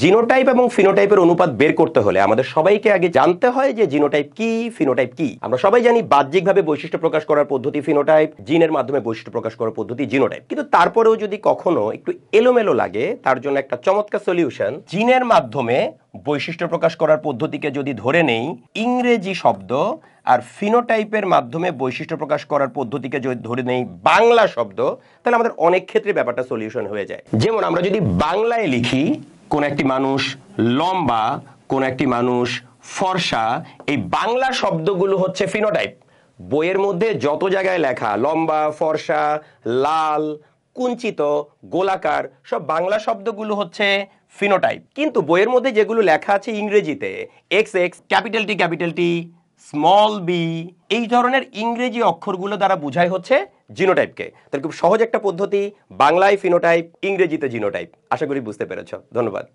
genotype এবং ফিনোটাইপের অনুপাত বের করতে হলে আমাদের সবাইকে আগে জানতে হয় যে জিনোটাইপ কি ফিনোটাইপ কি আমরা সবাই জানি বাহ্যিকভাবে বৈশিষ্ট্য প্রকাশ করার পদ্ধতি ফিনোটাইপ জিনের মাধ্যমে বৈশিষ্ট্য প্রকাশ করার পদ্ধতি জিনোটাইপ কিন্তু তারপরেও যদি কখনো একটু এলোমেলো লাগে তার জন্য একটা চমৎকার সলিউশন জিনের মাধ্যমে বৈশিষ্ট্য প্রকাশ করার পদ্ধতিকে যদি ধরে নেই ইংরেজি শব্দ আর ফিনোটাইপের মাধ্যমে বৈশিষ্ট্য প্রকাশ করার পদ্ধতিকে যদি ধরে নেই বাংলা শব্দ তাহলে আমাদের অনেক ক্ষেত্রে ব্যাপারটা সলিউশন হয়ে যায় যেমন আমরা যদি বাংলায় লিখি কোন একটি মানুষ লম্বা কোন একটি মানুষ ফর্সা এই বাংলা শব্দগুলো হচ্ছে ফিনোটাইপ বইয়ের মধ্যে যত জায়গায় লেখা লম্বা ফর্সা লাল কুঞ্চিত গোলাকার সব বাংলা শব্দগুলো হচ্ছে ফিনোটাইপ কিন্তু বইয়ের মধ্যে যেগুলো লেখা আছে ইংরেজিতে X X capital T capital T small B এই ধরনের ইংরেজি অক্ষরগুলো দ্বারা বোঝাই হচ্ছে জিনোটাইপকে তাহলে খুব সহজ একটা পদ্ধতি বাংলায় ফিনোটাইপ ইংরেজিতে জিনোটাইপ আশা করি বুঝতে পেরেছ ধন্যবাদ